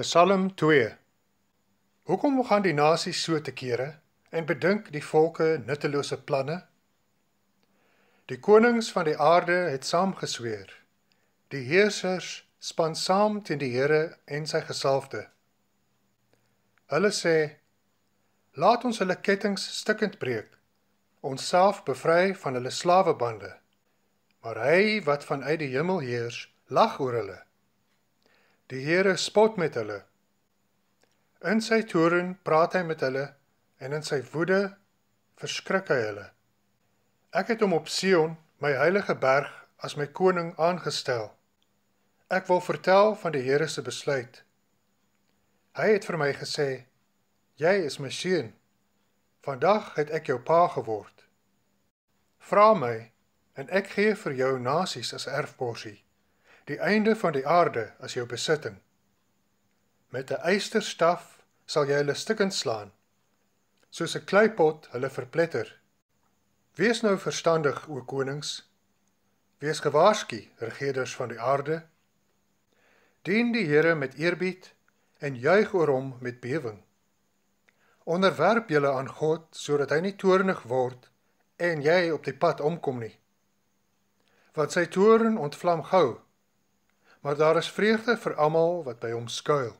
Psalm 2. Hoekom gaan die nasies so te kere en bedink die volke nuttelose planne? Die konings van die aarde het saamgesweer. Die heersers span saam teen die Here en sy gesalfde. Hulle sê: Laat ons hulle kettinge stikkend breek. Ons self bevry van hulle slawebande. Maar hy wat vanuit die hemel heers, lag oor hulle. Die Here spot met hulle. In sy toorn praat hy met hulle en in sy woede verskrik hy hulle. Ek het hom op Sion, my heilige berg, as my koning aangestel. Ek wil vertel van die Here se besluit. Hy het vir my gesê: "Jy is my seun. Vandag het ek jou pa geword. Vra my en ek gee vir jou nasies as erfborsie." die einde van die aarde as jou besitting. Met 'n eisterstaf sal jy hulle stukkend slaan, soos 'n kleipot hulle verpletter. Wees nou verstandig, o konings. Wees gewaarsku, regerders van die aarde. Dien die Here met eerbied en juig oor hom met bewering. Onderwerp julle aan God sodat hy nie toornig word en jy op die pad omkom nie. Want sy toorn ontvlam gou maar daar is vreugde vir almal wat by hom skuil.